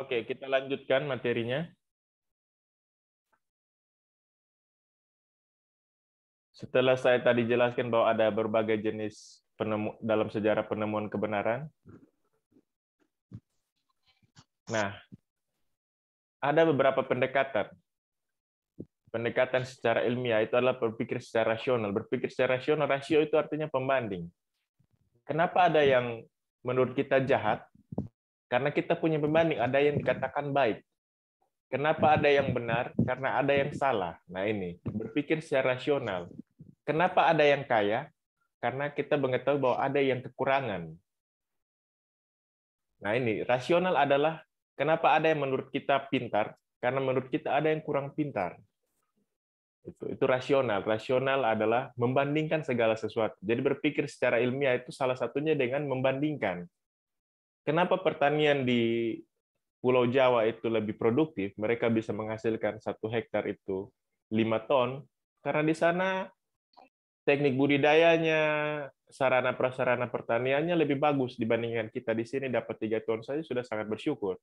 Oke, kita lanjutkan materinya. Setelah saya tadi jelaskan bahwa ada berbagai jenis penemu, dalam sejarah penemuan kebenaran, nah, ada beberapa pendekatan. Pendekatan secara ilmiah itu adalah berpikir secara rasional. Berpikir secara rasional, rasio itu artinya pembanding. Kenapa ada yang menurut kita jahat, karena kita punya pembanding, ada yang dikatakan baik. Kenapa ada yang benar? Karena ada yang salah. Nah ini, berpikir secara rasional. Kenapa ada yang kaya? Karena kita mengetahui bahwa ada yang kekurangan. Nah ini, rasional adalah kenapa ada yang menurut kita pintar? Karena menurut kita ada yang kurang pintar. Itu, itu rasional. Rasional adalah membandingkan segala sesuatu. Jadi berpikir secara ilmiah itu salah satunya dengan membandingkan kenapa pertanian di Pulau Jawa itu lebih produktif, mereka bisa menghasilkan satu hektar itu lima ton, karena di sana teknik budidayanya, sarana prasarana pertaniannya lebih bagus dibandingkan kita di sini dapat tiga ton saja sudah sangat bersyukur.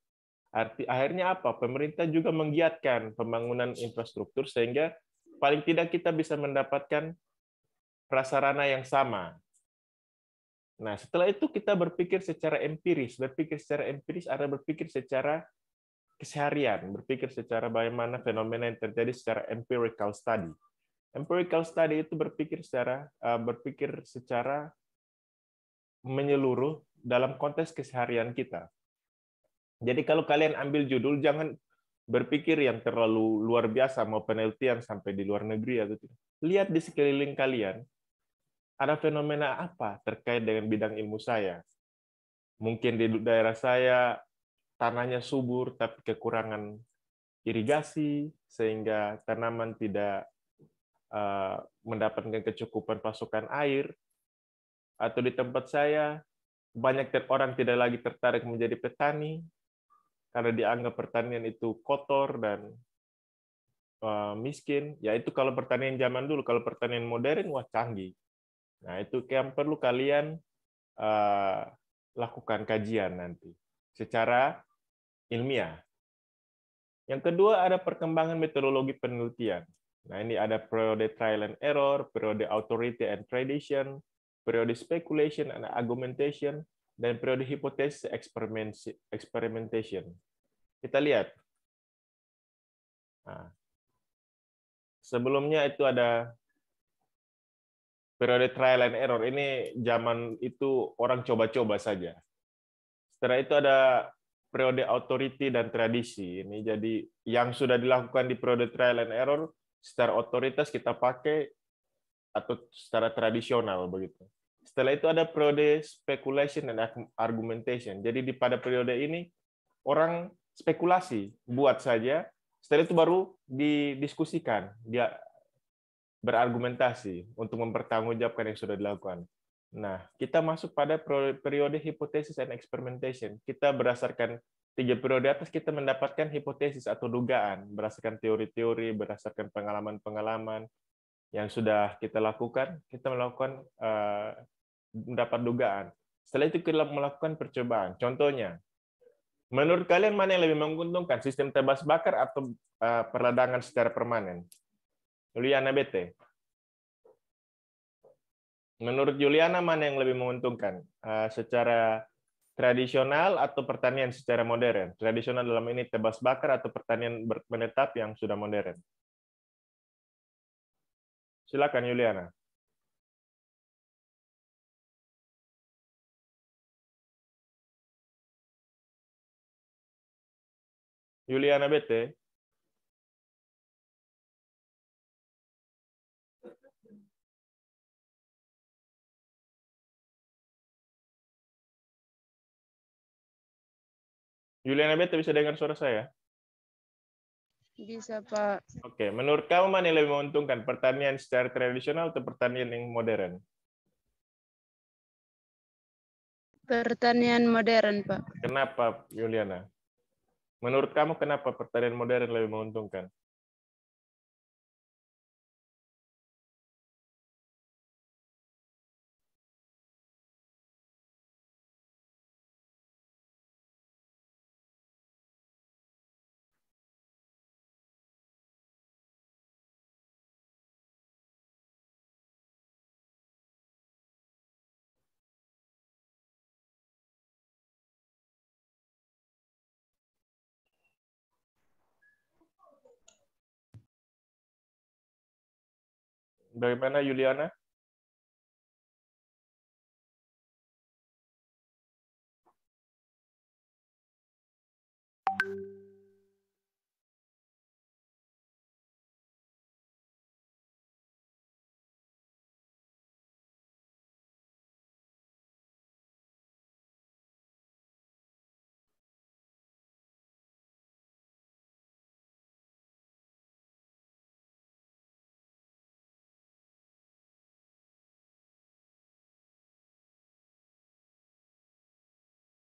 Arti akhirnya apa? Pemerintah juga menggiatkan pembangunan infrastruktur sehingga paling tidak kita bisa mendapatkan prasarana yang sama Nah, setelah itu kita berpikir secara empiris, berpikir secara empiris ada berpikir secara keseharian, berpikir secara bagaimana fenomena yang terjadi secara empirical study. Empirical study itu berpikir secara eh, berpikir secara menyeluruh dalam konteks keseharian kita. Jadi kalau kalian ambil judul jangan berpikir yang terlalu luar biasa mau penelitian sampai di luar negeri atau tidak. Lihat di sekeliling kalian ada fenomena apa terkait dengan bidang ilmu saya. Mungkin di daerah saya tanahnya subur tapi kekurangan irigasi sehingga tanaman tidak uh, mendapatkan kecukupan pasokan air atau di tempat saya banyak orang tidak lagi tertarik menjadi petani karena dianggap pertanian itu kotor dan uh, miskin. Ya itu kalau pertanian zaman dulu, kalau pertanian modern wah canggih. Nah, itu yang perlu kalian eh, lakukan kajian nanti secara ilmiah. Yang kedua ada perkembangan metodologi penelitian. Nah, ini ada periode trial and error, periode authority and tradition, periode speculation and argumentation, dan periode hipotesis experimentation. Kita lihat. Nah, sebelumnya itu ada periode trial and error ini zaman itu orang coba-coba saja. Setelah itu ada periode authority dan tradisi. Ini jadi yang sudah dilakukan di periode trial and error secara otoritas kita pakai atau secara tradisional begitu. Setelah itu ada periode speculation dan argumentation. Jadi di pada periode ini orang spekulasi, buat saja. Setelah itu baru didiskusikan, dia berargumentasi untuk mempertanggungjawabkan yang sudah dilakukan. Nah, kita masuk pada periode hipotesis and experimentation. Kita berdasarkan tiga periode atas kita mendapatkan hipotesis atau dugaan berdasarkan teori-teori, berdasarkan pengalaman-pengalaman yang sudah kita lakukan, kita melakukan uh, mendapat dugaan. Setelah itu kita melakukan percobaan. Contohnya, menurut kalian mana yang lebih menguntungkan, sistem tebas bakar atau uh, perladangan secara permanen? Juliana BT. Menurut Juliana mana yang lebih menguntungkan? Eh, secara tradisional atau pertanian secara modern? Tradisional dalam ini tebas bakar atau pertanian menetap yang sudah modern? Silakan Juliana. Juliana Bete. Juliana Beta bisa dengar suara saya? Bisa, Pak. Oke, menurut kamu mana yang lebih menguntungkan, pertanian secara tradisional atau pertanian yang modern? Pertanian modern, Pak. Kenapa, Juliana? Menurut kamu kenapa pertanian modern lebih menguntungkan? Bagaimana Yuliana?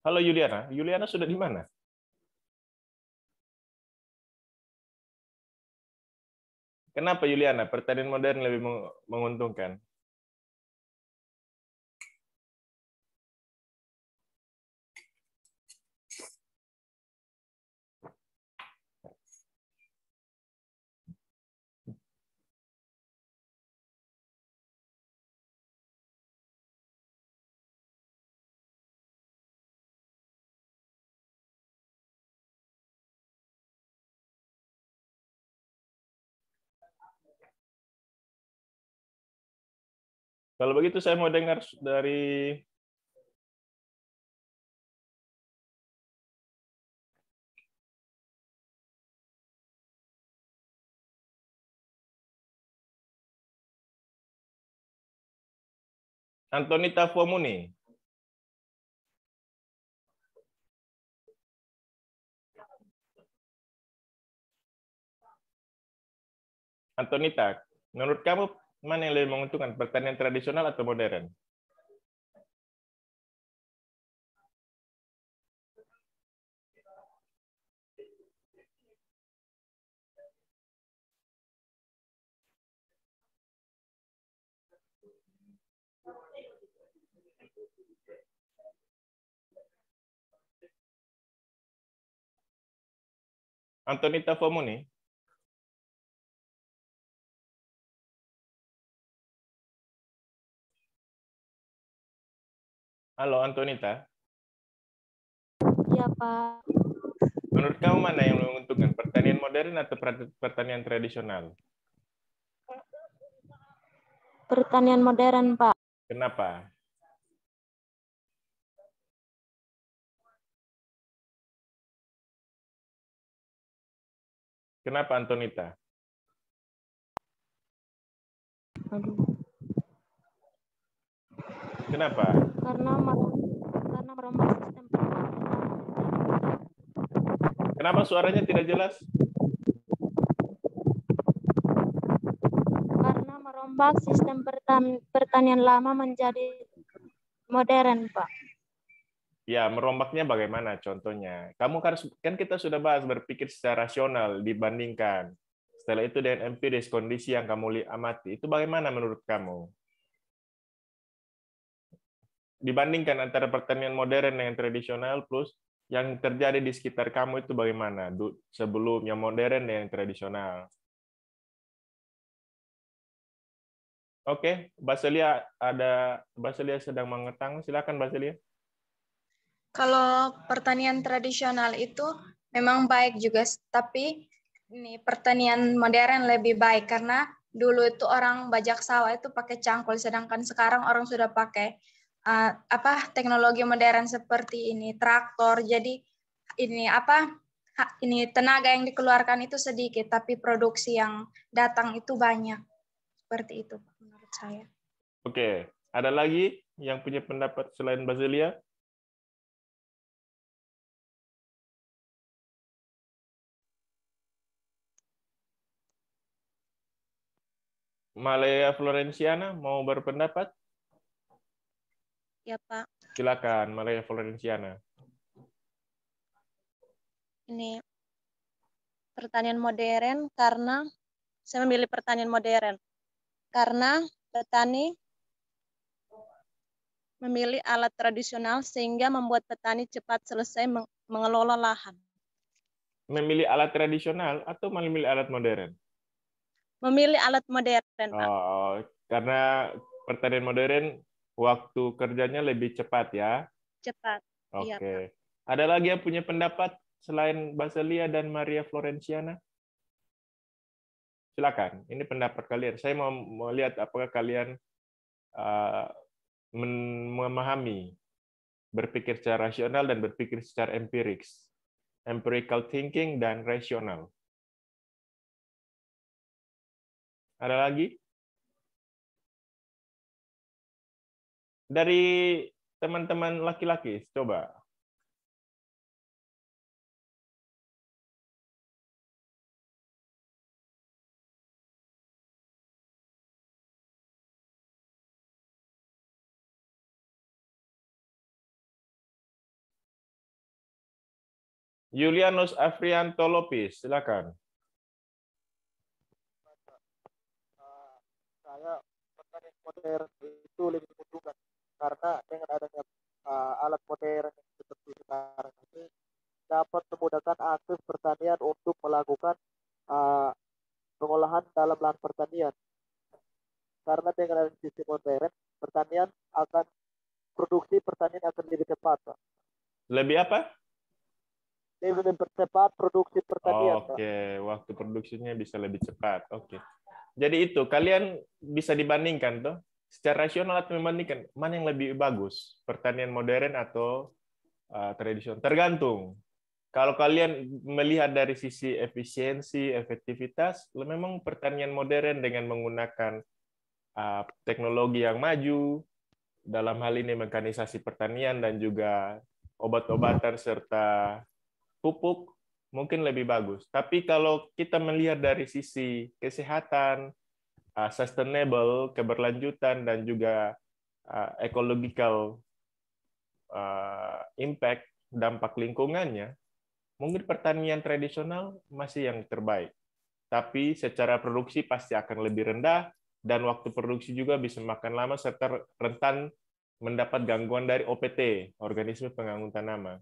Halo Yuliana, Yuliana sudah di mana? Kenapa Yuliana? Pertanian modern lebih menguntungkan? Kalau begitu saya mau dengar dari Antonita Fomuni. Antonita, menurut kamu Mana yang lebih menguntungkan, pertanian tradisional atau modern? Antonita Fomuni. Halo Antonita. Iya Pak. Menurut kamu mana yang menguntungkan, pertanian modern atau pertanian tradisional? Pertanian modern Pak. Kenapa? Kenapa Antonita? Aduh. Kenapa? Karena karena merambah sistem Kenapa suaranya tidak jelas? Karena merombak sistem pertan pertanian lama menjadi modern, Pak. Ya, merombaknya bagaimana contohnya? Kamu harus kan, kan kita sudah bahas berpikir secara rasional dibandingkan. Setelah itu dengan empiris kondisi yang kamu amati itu bagaimana menurut kamu? dibandingkan antara pertanian modern dengan tradisional plus yang terjadi di sekitar kamu itu bagaimana sebelum yang modern dan yang tradisional. Oke, okay, Baselia ada Baselia sedang mengetang, silakan Baselia. Kalau pertanian tradisional itu memang baik juga, tapi ini pertanian modern lebih baik karena dulu itu orang bajak sawah itu pakai cangkul, sedangkan sekarang orang sudah pakai uh, apa teknologi modern seperti ini traktor jadi ini apa ini tenaga yang dikeluarkan itu sedikit tapi produksi yang datang itu banyak seperti itu menurut saya oke ada lagi yang punya pendapat selain Basilia Malaya Florenciana mau berpendapat? ya Pak. Silakan, Maria Florenciana. Ini pertanian modern karena saya memilih pertanian modern karena petani memilih alat tradisional sehingga membuat petani cepat selesai mengelola lahan. Memilih alat tradisional atau memilih alat modern? Memilih alat modern, Pak. Oh, karena pertanian modern waktu kerjanya lebih cepat ya? Cepat. Iya, Oke. Okay. Iya, Ada lagi yang punya pendapat selain Baselia dan Maria Florenciana? Silakan. Ini pendapat kalian. Saya mau melihat apakah kalian uh, memahami berpikir secara rasional dan berpikir secara empiriks, empirical thinking dan rasional. Ada lagi? dari teman-teman laki-laki coba Julianus Afrianto Lopis, silakan. Saya modern itu lebih karena dengan adanya uh, alat modern yang seperti sekarang ini dapat memudahkan akses pertanian untuk melakukan uh, pengolahan dalam lahan pertanian. Karena dengan adanya sistem modern, pertanian akan produksi pertanian akan lebih cepat. Lebih apa? Lebih mempercepat produksi pertanian. Oke, okay. waktu produksinya bisa lebih cepat. Oke. Okay. Jadi itu kalian bisa dibandingkan tuh secara rasional atau membandingkan mana yang lebih bagus pertanian modern atau uh, tradisional tergantung kalau kalian melihat dari sisi efisiensi efektivitas memang pertanian modern dengan menggunakan uh, teknologi yang maju dalam hal ini mekanisasi pertanian dan juga obat-obatan serta pupuk mungkin lebih bagus tapi kalau kita melihat dari sisi kesehatan uh, sustainable, keberlanjutan, dan juga uh, ecological uh, impact dampak lingkungannya, mungkin pertanian tradisional masih yang terbaik. Tapi secara produksi pasti akan lebih rendah dan waktu produksi juga bisa makan lama serta rentan mendapat gangguan dari OPT, organisme pengganggu tanaman.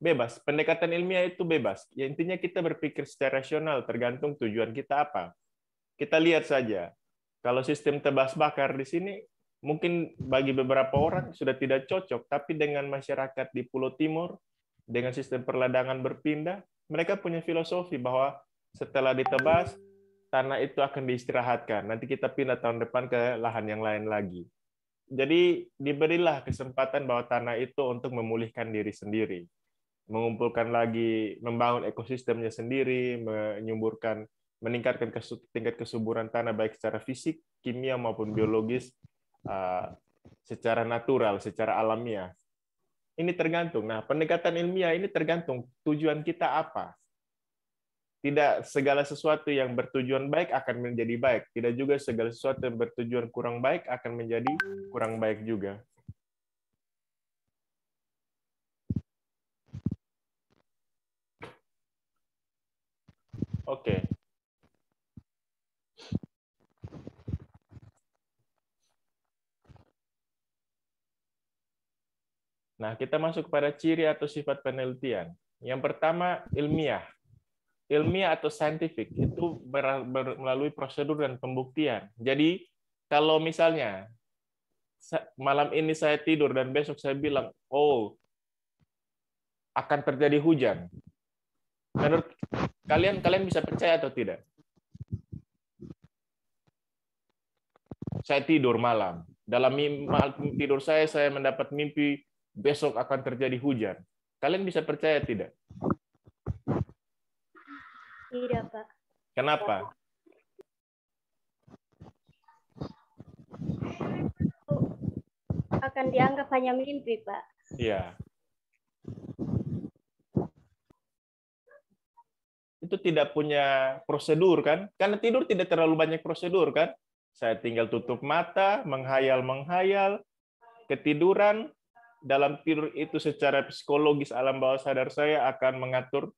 Bebas, pendekatan ilmiah itu bebas. Ya, intinya kita berpikir secara rasional tergantung tujuan kita apa kita lihat saja. Kalau sistem tebas bakar di sini mungkin bagi beberapa orang sudah tidak cocok, tapi dengan masyarakat di Pulau Timur dengan sistem perladangan berpindah, mereka punya filosofi bahwa setelah ditebas tanah itu akan diistirahatkan. Nanti kita pindah tahun depan ke lahan yang lain lagi. Jadi diberilah kesempatan bahwa tanah itu untuk memulihkan diri sendiri, mengumpulkan lagi, membangun ekosistemnya sendiri, menyumburkan meningkatkan kesu, tingkat kesuburan tanah baik secara fisik, kimia maupun hmm. biologis uh, secara natural, secara alamiah. Ini tergantung. Nah, pendekatan ilmiah ini tergantung tujuan kita apa. Tidak segala sesuatu yang bertujuan baik akan menjadi baik. Tidak juga segala sesuatu yang bertujuan kurang baik akan menjadi kurang baik juga. Nah, kita masuk pada ciri atau sifat penelitian. Yang pertama, ilmiah. Ilmiah atau scientific itu ber, ber, melalui prosedur dan pembuktian. Jadi, kalau misalnya malam ini saya tidur dan besok saya bilang, "Oh, akan terjadi hujan." Menurut kalian kalian bisa percaya atau tidak? Saya tidur malam. Dalam mimpi, tidur saya saya mendapat mimpi besok akan terjadi hujan. Kalian bisa percaya tidak? Tidak, Pak. Kenapa? Akan dianggap hanya mimpi, Pak. Iya. Itu tidak punya prosedur, kan? Karena tidur tidak terlalu banyak prosedur, kan? Saya tinggal tutup mata, menghayal-menghayal, ketiduran, dalam tidur itu secara psikologis alam bawah sadar saya akan mengatur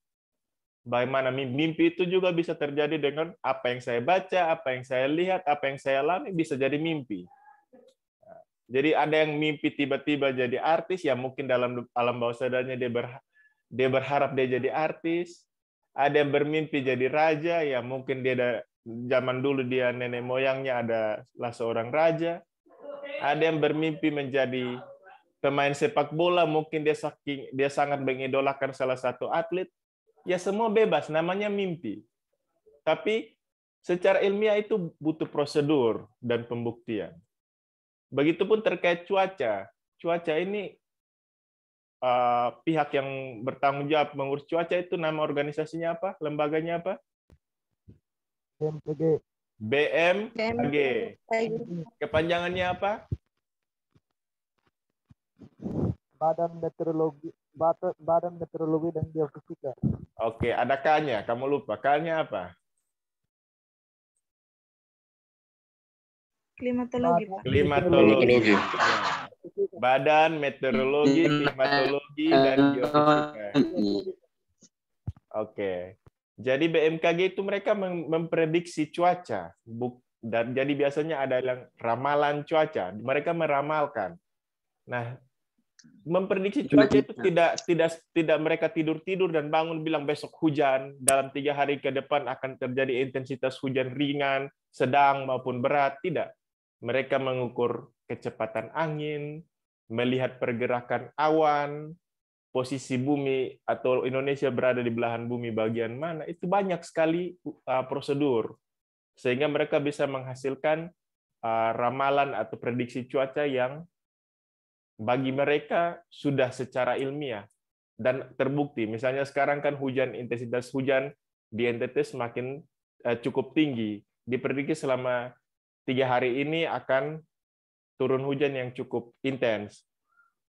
bagaimana mimpi itu juga bisa terjadi dengan apa yang saya baca, apa yang saya lihat, apa yang saya alami bisa jadi mimpi. Jadi ada yang mimpi tiba-tiba jadi artis, ya mungkin dalam alam bawah sadarnya dia, ber, dia berharap dia jadi artis. Ada yang bermimpi jadi raja, ya mungkin dia ada, zaman dulu dia nenek moyangnya adalah seorang raja. Ada yang bermimpi menjadi pemain sepak bola mungkin dia saking dia sangat mengidolakan salah satu atlet ya semua bebas namanya mimpi tapi secara ilmiah itu butuh prosedur dan pembuktian begitupun terkait cuaca cuaca ini uh, pihak yang bertanggung jawab mengurus cuaca itu nama organisasinya apa lembaganya apa BMKG BMKG kepanjangannya apa Badan Meteorologi Badan Meteorologi dan Geofisika. Oke, ada k Kamu lupa. kanya apa? Klimatologi, Pak. Klimatologi. Badan Meteorologi, hmm. Klimatologi, eh, dan Geofisika. Eh, hmm. Oke. Jadi BMKG itu mereka memprediksi cuaca. Dan jadi biasanya ada yang ramalan cuaca. Mereka meramalkan. Nah, memprediksi cuaca itu tidak tidak tidak mereka tidur tidur dan bangun bilang besok hujan dalam tiga hari ke depan akan terjadi intensitas hujan ringan sedang maupun berat tidak mereka mengukur kecepatan angin melihat pergerakan awan posisi bumi atau Indonesia berada di belahan bumi bagian mana itu banyak sekali uh, prosedur sehingga mereka bisa menghasilkan uh, ramalan atau prediksi cuaca yang bagi mereka sudah secara ilmiah dan terbukti. Misalnya sekarang kan hujan intensitas hujan di NTT semakin eh, cukup tinggi. Diprediksi selama tiga hari ini akan turun hujan yang cukup intens.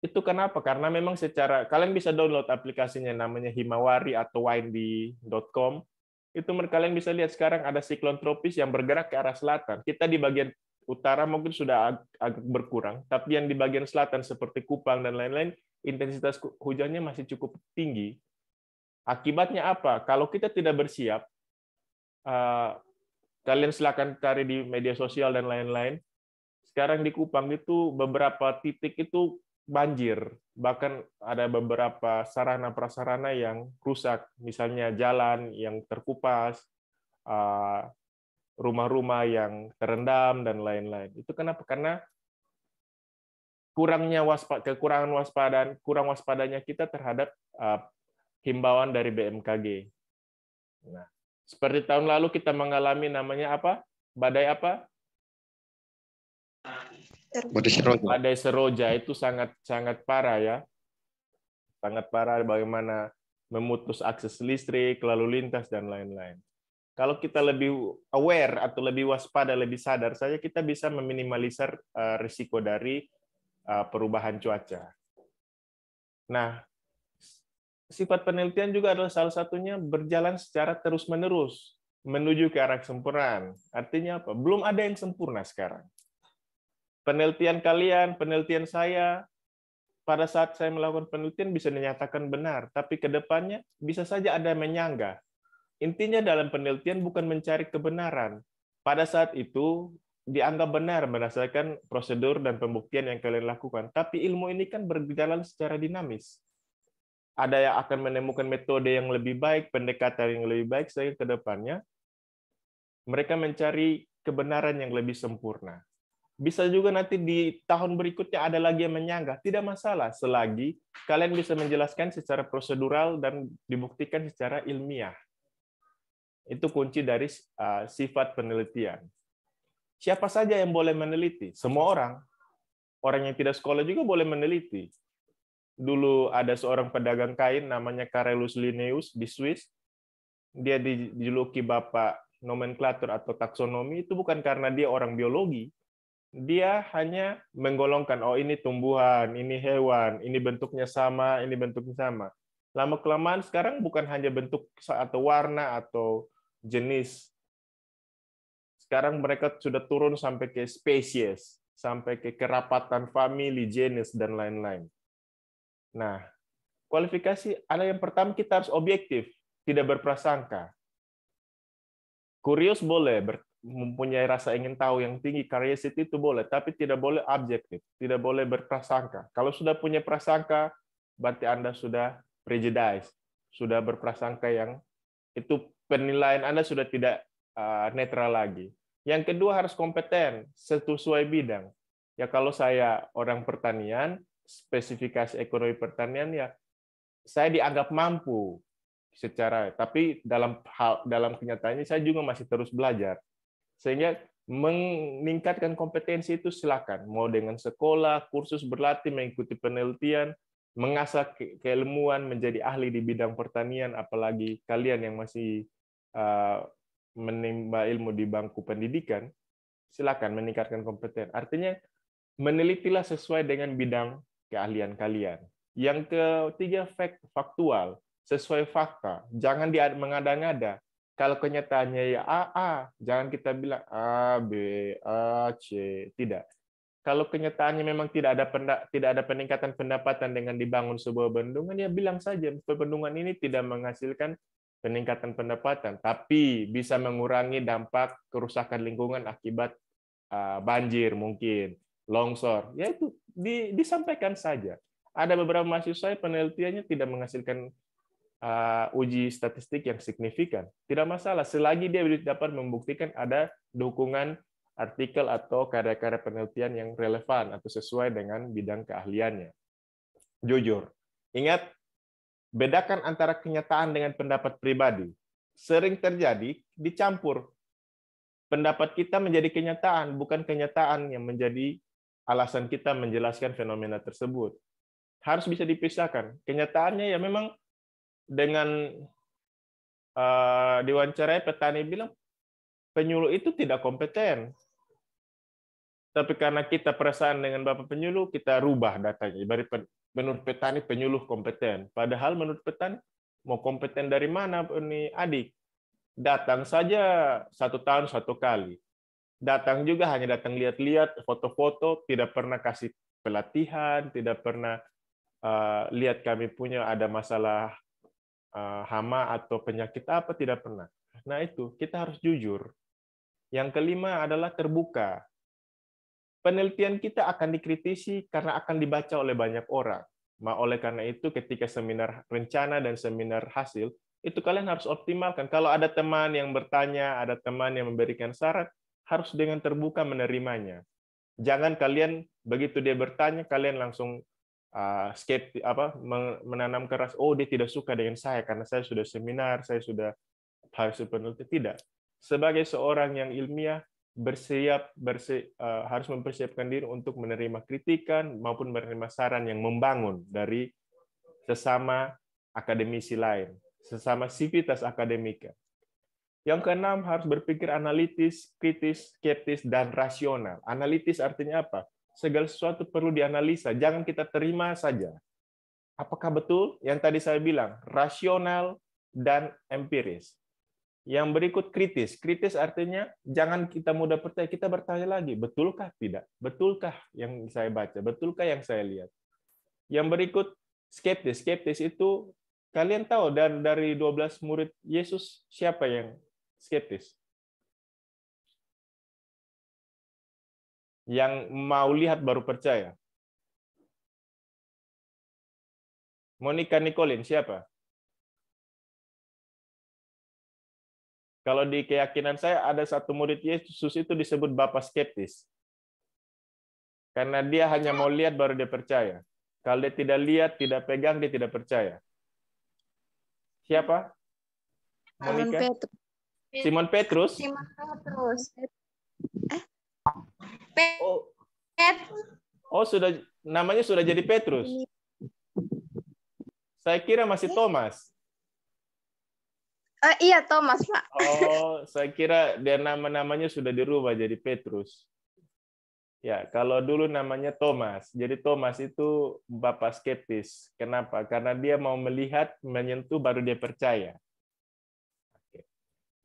Itu kenapa? Karena memang secara kalian bisa download aplikasinya namanya Himawari atau windy.com. Itu kalian bisa lihat sekarang ada siklon tropis yang bergerak ke arah selatan. Kita di bagian utara mungkin sudah agak berkurang, tapi yang di bagian selatan seperti Kupang dan lain-lain, intensitas hujannya masih cukup tinggi. Akibatnya apa? Kalau kita tidak bersiap, uh, kalian silakan cari di media sosial dan lain-lain. Sekarang di Kupang itu beberapa titik itu banjir, bahkan ada beberapa sarana prasarana yang rusak, misalnya jalan yang terkupas, uh, rumah-rumah yang terendam dan lain-lain. Itu kenapa? Karena kurangnya waspada kekurangan waspadaan, kurang waspadanya kita terhadap uh, himbauan dari BMKG. Nah, seperti tahun lalu kita mengalami namanya apa? Badai apa? Badai Seroja. Badai Seroja itu sangat sangat parah ya. Sangat parah bagaimana memutus akses listrik, lalu lintas dan lain-lain. Kalau kita lebih aware atau lebih waspada, lebih sadar saja, kita bisa meminimalisir eh, risiko dari eh, perubahan cuaca. Nah, sifat penelitian juga adalah salah satunya berjalan secara terus-menerus menuju ke arah kesempurnaan. Artinya apa? Belum ada yang sempurna sekarang. Penelitian kalian, penelitian saya, pada saat saya melakukan penelitian bisa dinyatakan benar, tapi ke depannya bisa saja ada yang menyanggah. Intinya dalam penelitian bukan mencari kebenaran. Pada saat itu dianggap benar berdasarkan prosedur dan pembuktian yang kalian lakukan. Tapi ilmu ini kan berjalan secara dinamis. Ada yang akan menemukan metode yang lebih baik, pendekatan yang lebih baik, sehingga ke depannya mereka mencari kebenaran yang lebih sempurna. Bisa juga nanti di tahun berikutnya ada lagi yang menyanggah. Tidak masalah, selagi kalian bisa menjelaskan secara prosedural dan dibuktikan secara ilmiah itu kunci dari ah, sifat penelitian. Siapa saja yang boleh meneliti? Semua orang. Orang yang tidak sekolah juga boleh meneliti. Dulu ada seorang pedagang kain namanya Karelus Linnaeus di Swiss. Dia dijuluki bapak nomenklatur atau taksonomi itu bukan karena dia orang biologi, dia hanya menggolongkan oh ini tumbuhan, ini hewan, ini bentuknya sama, ini bentuknya sama. Lama kelamaan sekarang bukan hanya bentuk atau warna atau jenis. Sekarang mereka sudah turun sampai ke spesies, sampai ke kerapatan family jenis, dan lain-lain. Nah, kualifikasi ada yang pertama kita harus objektif, tidak berprasangka. Kurios boleh, mempunyai rasa ingin tahu yang tinggi, curiosity itu boleh, tapi tidak boleh objektif, tidak boleh berprasangka. Kalau sudah punya prasangka, berarti Anda sudah prejudice, sudah berprasangka yang itu penilaian Anda sudah tidak ah, netral lagi. Yang kedua harus kompeten, sesuai bidang. Ya kalau saya orang pertanian, spesifikasi ekonomi pertanian ya saya dianggap mampu secara tapi dalam hal dalam kenyataannya saya juga masih terus belajar. Sehingga meningkatkan kompetensi itu silakan mau dengan sekolah, kursus berlatih, mengikuti penelitian, mengasah keilmuan menjadi ahli di bidang pertanian apalagi kalian yang masih Eh, menimba ilmu di bangku pendidikan, silakan meningkatkan kompeten. Artinya menelitilah sesuai dengan bidang keahlian kalian. Yang ketiga faktual, sesuai fakta. Jangan mengada-ngada. Kalau kenyataannya ya A, A, jangan kita bilang A, B, A, C, tidak. Kalau kenyataannya memang tidak ada tidak ada peningkatan pendapatan dengan dibangun sebuah bendungan, ya bilang saja bendungan ini tidak menghasilkan peningkatan pendapatan, tapi bisa mengurangi dampak kerusakan lingkungan akibat ah, banjir mungkin, longsor. Ya itu disampaikan saja. Ada beberapa mahasiswa penelitiannya tidak menghasilkan uh, uji statistik yang signifikan. Tidak masalah selagi dia dapat membuktikan ada dukungan artikel atau karya-karya penelitian yang relevan atau sesuai dengan bidang keahliannya. Jujur, ingat Bedakan antara kenyataan dengan pendapat pribadi. Sering terjadi dicampur. Pendapat kita menjadi kenyataan, bukan kenyataan yang menjadi alasan kita menjelaskan fenomena tersebut. Harus bisa dipisahkan. Kenyataannya ya memang dengan uh, diwawancarai petani bilang penyuluh itu tidak kompeten. Tapi karena kita perasaan dengan Bapak penyuluh, kita rubah datanya. Dari menurut petani penyuluh kompeten. Padahal menurut petani mau kompeten dari mana ini adik? Datang saja satu tahun satu kali. Datang juga hanya datang lihat-lihat, foto-foto, tidak pernah kasih pelatihan, tidak pernah uh, lihat kami punya ada masalah uh, hama atau penyakit apa, tidak pernah. Nah itu, kita harus jujur. Yang kelima adalah terbuka penelitian kita akan dikritisi karena akan dibaca oleh banyak orang. Ma, oleh karena itu ketika seminar rencana dan seminar hasil, itu kalian harus optimalkan. Kalau ada teman yang bertanya, ada teman yang memberikan saran, harus dengan terbuka menerimanya. Jangan kalian begitu dia bertanya kalian langsung ah, skeptik apa menanam keras, oh dia tidak suka dengan saya karena saya sudah seminar, saya sudah harus peneliti tidak. Sebagai seorang yang ilmiah, bersiap bersi, uh, harus mempersiapkan diri untuk menerima kritikan maupun menerima saran yang membangun dari sesama akademisi lain, sesama sivitas akademika. Yang keenam harus berpikir analitis, kritis, skeptis dan rasional. Analitis artinya apa? Segala sesuatu perlu dianalisa, jangan kita terima saja. Apakah betul yang tadi saya bilang, rasional dan empiris. Yang berikut kritis. Kritis artinya jangan kita mudah percaya, kita bertanya lagi, betulkah tidak? Betulkah yang saya baca? Betulkah yang saya lihat? Yang berikut skeptis. Skeptis itu kalian tahu dan dari 12 murid Yesus siapa yang skeptis? Yang mau lihat baru percaya. Monica Nicolin siapa? Kalau di keyakinan saya ada satu murid Yesus itu disebut Bapak skeptis. Karena dia hanya mau lihat baru dia percaya. Kalau dia tidak lihat, tidak pegang, dia tidak percaya. Siapa? Simon Petrus. Simon Petrus. Eh? oh. oh, sudah namanya sudah jadi Petrus. Iya. Saya kira masih iya. Thomas. Uh, iya, Thomas, Pak. Oh, saya kira dia nama-namanya sudah dirubah jadi Petrus. Ya, kalau dulu namanya Thomas. Jadi Thomas itu bapak skeptis. Kenapa? Karena dia mau melihat, menyentuh, baru dia percaya. Oke.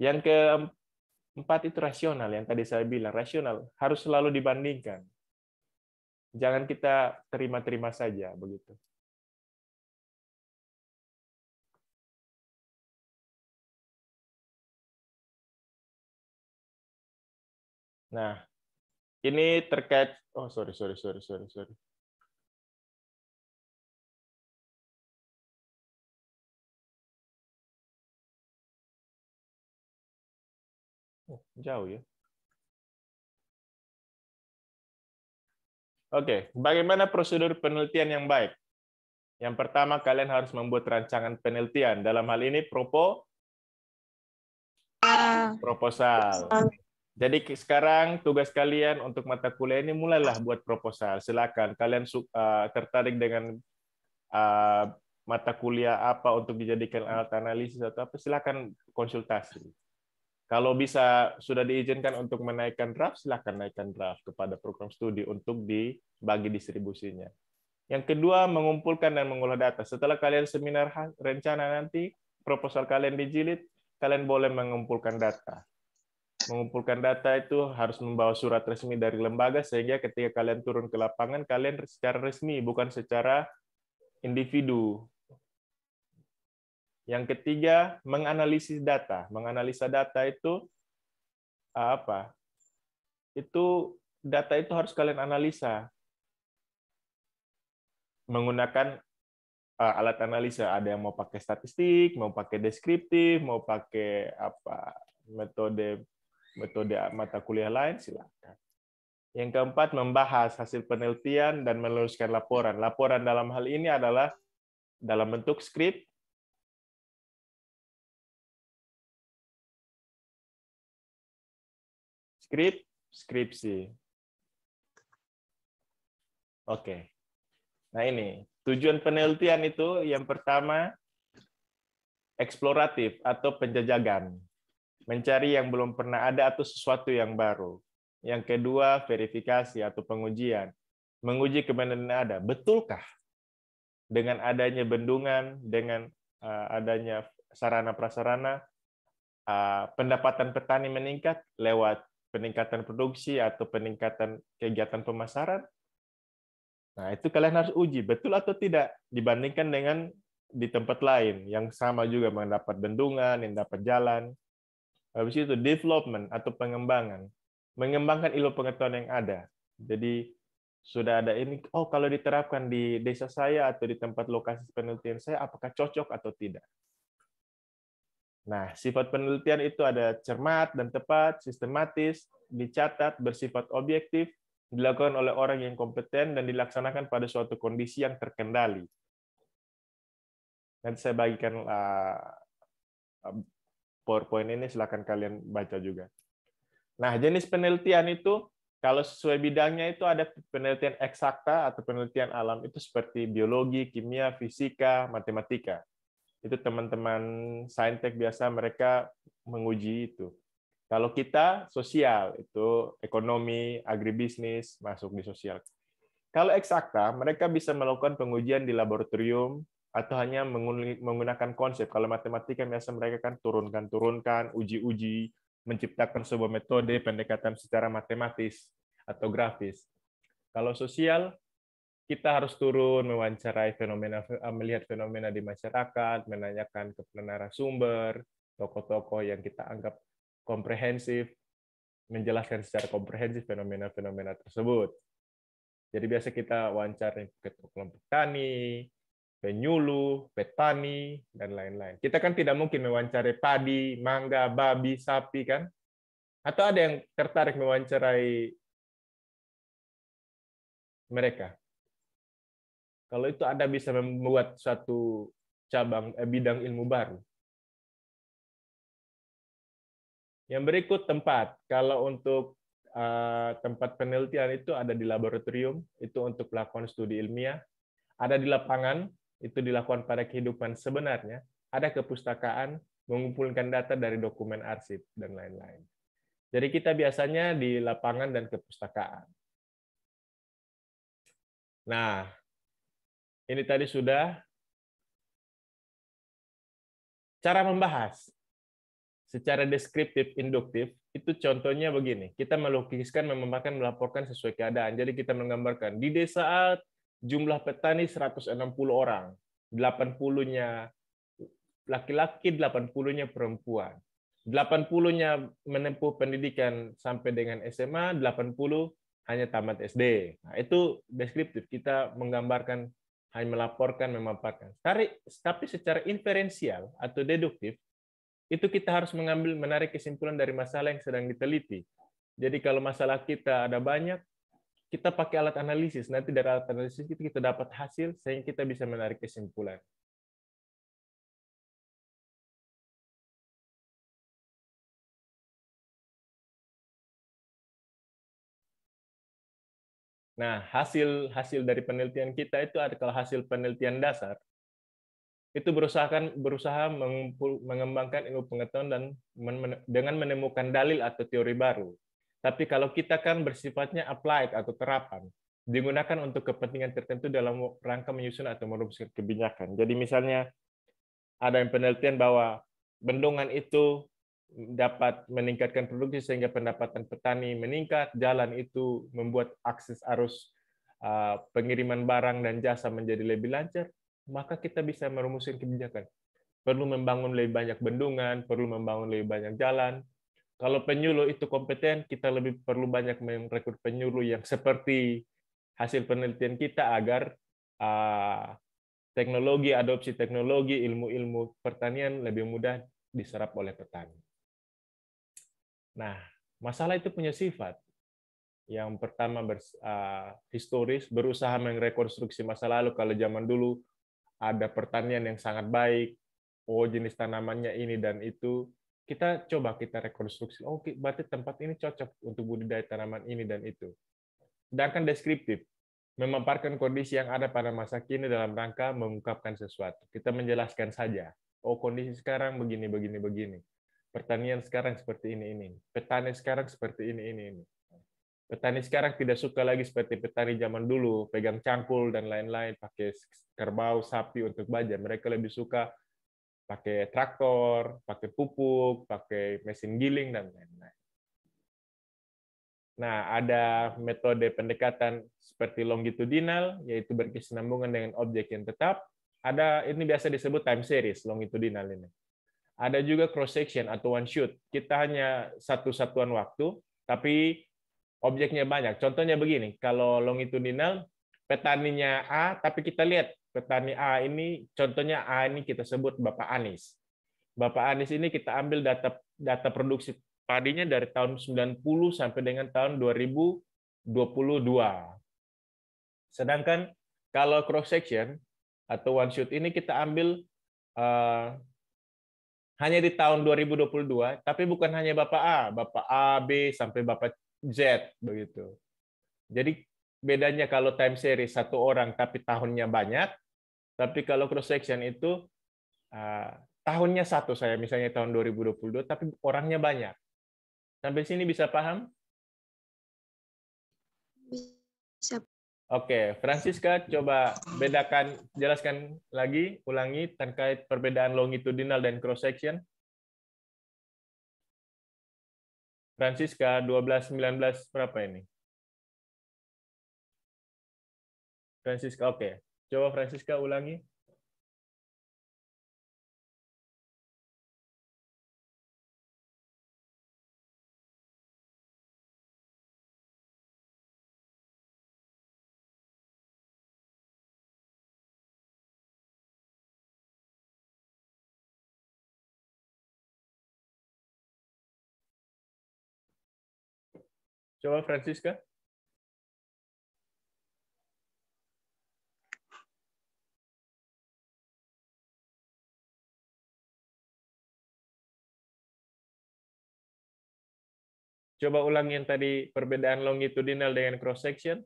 Yang keempat itu rasional, yang tadi saya bilang. Rasional harus selalu dibandingkan. Jangan kita terima-terima saja. begitu. Nah, ini terkait oh sorry sorry sorry sorry sorry. Oh, jauh ya. Oke, okay. bagaimana prosedur penelitian yang baik? Yang pertama, kalian harus membuat rancangan penelitian. Dalam hal ini, propo, ah. proposal. Ah. Jadi sekarang tugas kalian untuk mata kuliah ini mulailah buat proposal. Silakan kalian uh, tertarik dengan uh, mata kuliah apa untuk dijadikan alat analisis atau apa silakan konsultasi. Kalau bisa sudah diizinkan untuk menaikkan draft, silakan naikkan draft kepada program studi untuk dibagi distribusinya. Yang kedua, mengumpulkan dan mengolah data. Setelah kalian seminar rencana nanti, proposal kalian dijilid, kalian boleh mengumpulkan data mengumpulkan data itu harus membawa surat resmi dari lembaga sehingga ketika kalian turun ke lapangan kalian secara resmi bukan secara individu. Yang ketiga, menganalisis data. Menganalisa data itu ah, apa? Itu data itu harus kalian analisa menggunakan ah, alat analisa. Ada yang mau pakai statistik, mau pakai deskriptif, mau pakai apa? metode metode mata kuliah lain, silakan. Yang keempat, membahas hasil penelitian dan meneruskan laporan. Laporan dalam hal ini adalah dalam bentuk skrip, skrip, skripsi. Oke. Nah ini, tujuan penelitian itu yang pertama, eksploratif atau penjajagan mencari yang belum pernah ada atau sesuatu yang baru. Yang kedua, verifikasi atau pengujian. Menguji kebenaran ada. Betulkah dengan adanya bendungan, dengan eh, adanya sarana prasarana, eh, pendapatan petani meningkat lewat peningkatan produksi atau peningkatan kegiatan pemasaran? Nah, itu kalian harus uji betul atau tidak dibandingkan dengan di tempat lain yang sama juga mendapat bendungan, yang dapat jalan. Habis itu development atau pengembangan, mengembangkan ilmu pengetahuan yang ada. Jadi sudah ada ini, oh kalau diterapkan di desa saya atau di tempat lokasi penelitian saya, apakah cocok atau tidak? Nah, sifat penelitian itu ada cermat dan tepat, sistematis, dicatat, bersifat objektif, dilakukan oleh orang yang kompeten, dan dilaksanakan pada suatu kondisi yang terkendali. Nanti saya bagikan ah, PowerPoint ini silahkan kalian baca juga. Nah, jenis penelitian itu kalau sesuai bidangnya itu ada penelitian eksakta atau penelitian alam itu seperti biologi, kimia, fisika, matematika. Itu teman-teman saintek biasa mereka menguji itu. Kalau kita sosial itu ekonomi, agribisnis masuk di sosial. Kalau eksakta mereka bisa melakukan pengujian di laboratorium, atau hanya menggunakan konsep. Kalau matematika biasa mereka kan turunkan-turunkan, uji-uji, menciptakan sebuah metode pendekatan secara matematis atau grafis. Kalau sosial, kita harus turun mewawancarai fenomena, melihat fenomena di masyarakat, menanyakan ke sumber tokoh-tokoh yang kita anggap komprehensif, menjelaskan secara komprehensif fenomena-fenomena tersebut. Jadi biasa kita wawancarai ke kelompok tani, penyuluh, petani, dan lain-lain. Kita kan tidak mungkin mewawancarai padi, mangga, babi, sapi, kan? Atau ada yang tertarik mewawancarai mereka? Kalau itu ada bisa membuat satu cabang eh, bidang ilmu baru. Yang berikut tempat. Kalau untuk uh, tempat penelitian itu ada di laboratorium, itu untuk melakukan studi ilmiah. Ada di lapangan, itu dilakukan pada kehidupan sebenarnya, ada kepustakaan mengumpulkan data dari dokumen arsip dan lain-lain. Jadi kita biasanya di lapangan dan kepustakaan. Nah, ini tadi sudah cara membahas secara deskriptif induktif itu contohnya begini. Kita melukiskan, memaparkan, melaporkan sesuai keadaan. Jadi kita menggambarkan di desa A jumlah petani 160 orang. 80-nya laki-laki, 80-nya perempuan. 80-nya menempuh pendidikan sampai dengan SMA, 80 hanya tamat SD. Nah, itu deskriptif. Kita menggambarkan, hanya melaporkan, memaparkan. Tapi secara inferensial atau deduktif, itu kita harus mengambil menarik kesimpulan dari masalah yang sedang diteliti. Jadi kalau masalah kita ada banyak, kita pakai alat analisis. Nanti dari alat analisis itu kita dapat hasil, sehingga kita bisa menarik kesimpulan. Nah, hasil hasil dari penelitian kita itu adalah hasil penelitian dasar. Itu berusaha berusaha mengembangkan ilmu pengetahuan dan dengan menemukan dalil atau teori baru. Tapi kalau kita kan bersifatnya applied atau terapan, digunakan untuk kepentingan tertentu dalam rangka menyusun atau merumuskan kebijakan. Jadi misalnya ada yang penelitian bahwa bendungan itu dapat meningkatkan produksi sehingga pendapatan petani meningkat, jalan itu membuat akses arus uh, pengiriman barang dan jasa menjadi lebih lancar, maka kita bisa merumuskan kebijakan. Perlu membangun lebih banyak bendungan, perlu membangun lebih banyak jalan, kalau penyuluh itu kompeten, kita lebih perlu banyak merekrut penyuluh yang seperti hasil penelitian kita agar uh, teknologi, adopsi teknologi, ilmu-ilmu pertanian lebih mudah diserap oleh petani. Nah, masalah itu punya sifat. Yang pertama ber, uh, ah, historis, berusaha merekonstruksi masa lalu. Kalau zaman dulu ada pertanian yang sangat baik, oh jenis tanamannya ini dan itu, kita coba kita rekonstruksi. Oh, oke, berarti tempat ini cocok untuk budidaya tanaman ini dan itu. Sedangkan deskriptif memaparkan kondisi yang ada pada masa kini dalam rangka mengungkapkan sesuatu. Kita menjelaskan saja. Oh, kondisi sekarang begini, begini, begini. Pertanian sekarang seperti ini, ini. Petani sekarang seperti ini, ini, ini. Petani sekarang tidak suka lagi seperti petani zaman dulu, pegang cangkul dan lain-lain, pakai kerbau, sapi untuk baja. Mereka lebih suka pakai traktor, pakai pupuk, pakai mesin giling dan lain-lain. Nah, ada metode pendekatan seperti longitudinal, yaitu berkesinambungan dengan objek yang tetap. Ada ini biasa disebut time series longitudinal ini. Ada juga cross section atau one shoot. Kita hanya satu satuan waktu, tapi objeknya banyak. Contohnya begini, kalau longitudinal petaninya A, tapi kita lihat petani A ini, contohnya A ini kita sebut Bapak Anies. Bapak Anies ini kita ambil data data produksi padinya dari tahun 90 sampai dengan tahun 2022. Sedangkan kalau cross section atau one shoot ini kita ambil uh, hanya di tahun 2022, tapi bukan hanya Bapak A, Bapak A, B sampai Bapak Z begitu. Jadi bedanya kalau time series satu orang tapi tahunnya banyak, tapi kalau cross section itu uh, tahunnya satu saya misalnya tahun 2022 tapi orangnya banyak. Sampai sini bisa paham? Bisa. Oke, Francisca coba bedakan jelaskan lagi ulangi terkait perbedaan longitudinal dan cross section. Francisca 1219 berapa ini? Francisca, oke. Okay. Coba Francisca ulangi. Coba Francisca. Coba ulang yang tadi perbedaan longitudinal dengan cross section.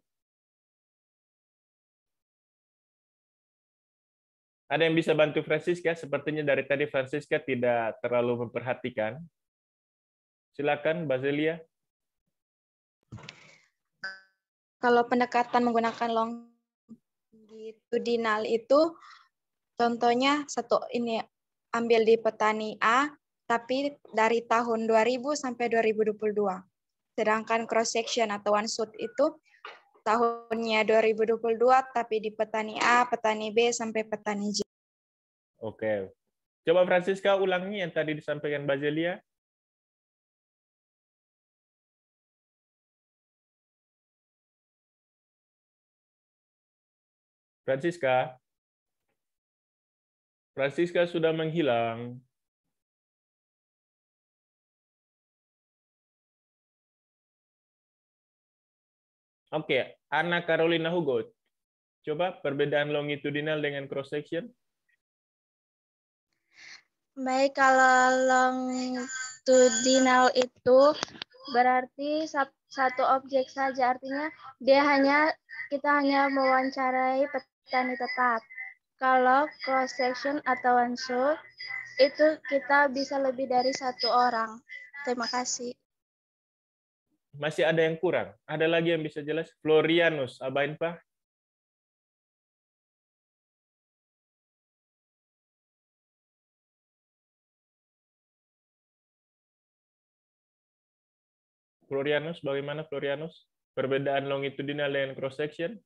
Ada yang bisa bantu Francisca? Sepertinya dari tadi Francisca tidak terlalu memperhatikan. Silakan Basilia. Kalau pendekatan menggunakan longitudinal itu contohnya satu ini ambil di petani A tapi dari tahun 2000 sampai 2022. Sedangkan cross section atau one suit itu tahunnya 2022 tapi di petani A, petani B sampai petani J. Oke. Coba Francisca ulangi yang tadi disampaikan Bazelia. Francisca. Francisca sudah menghilang. Oke, okay. Anna Carolina Hugo. Coba perbedaan longitudinal dengan cross section. Baik, kalau longitudinal itu berarti satu objek saja, artinya dia hanya kita hanya mewawancarai petani tetap. Kalau cross section atau one shot itu kita bisa lebih dari satu orang. Terima kasih. Masih ada yang kurang? Ada lagi yang bisa jelas? Florianus abain pak. Florianus, bagaimana Florianus? Perbedaan longitudinal dan cross section?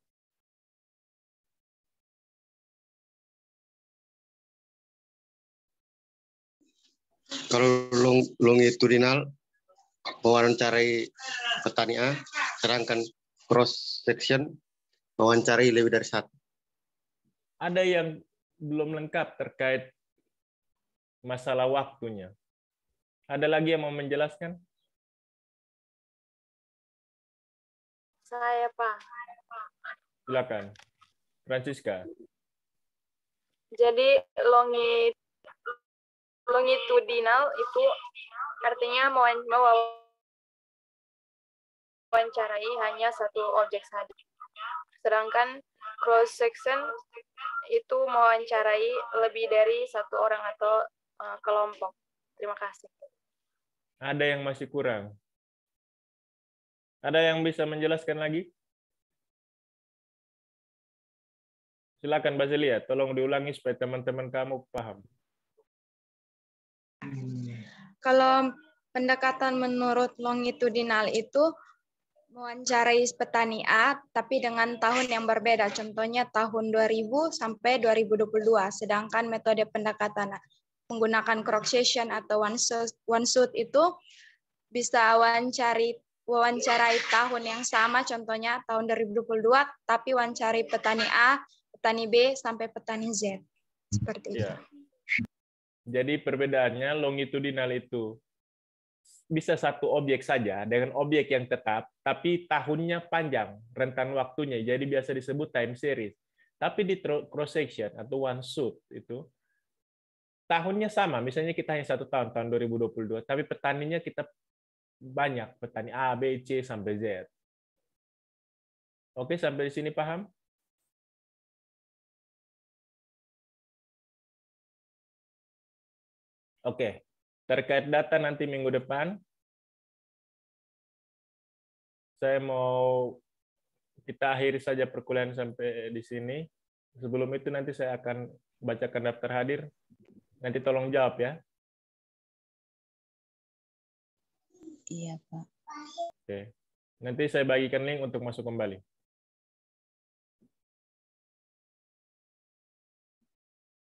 Kalau long, longitudinal mewawancarai petani A, serangkan cross section mewawancarai lebih dari satu. Ada yang belum lengkap terkait masalah waktunya. Ada lagi yang mau menjelaskan? Saya, Pak. Silakan. Francisca. Jadi longit longitudinal itu artinya mewawancarai hanya satu objek saja. Sedangkan cross section itu mewawancarai lebih dari satu orang atau uh, kelompok. Terima kasih. Ada yang masih kurang? Ada yang bisa menjelaskan lagi? Silakan Basilia, tolong diulangi supaya teman-teman kamu paham. Kalau pendekatan menurut longitudinal itu mewawancarai petani A tapi dengan tahun yang berbeda, contohnya tahun 2000 sampai 2022. Sedangkan metode pendekatan menggunakan crop session atau one suit, one suit itu bisa wawancari wawancarai tahun yang sama, contohnya tahun 2022, tapi wawancari petani A, petani B, sampai petani Z. Seperti itu. Iya. Jadi perbedaannya longitudinal itu bisa satu objek saja dengan objek yang tetap, tapi tahunnya panjang rentan waktunya. Jadi biasa disebut time series. Tapi di cross section atau one shoot itu tahunnya sama. Misalnya kita hanya satu tahun, tahun 2022, tapi petaninya kita banyak petani A, B, C sampai Z. Oke, sampai di sini paham? Oke, terkait data nanti minggu depan, saya mau kita akhiri saja perkuliahan sampai di sini. Sebelum itu nanti saya akan bacakan daftar hadir. Nanti tolong jawab ya. Iya, Pak. Oke. Nanti saya bagikan link untuk masuk kembali.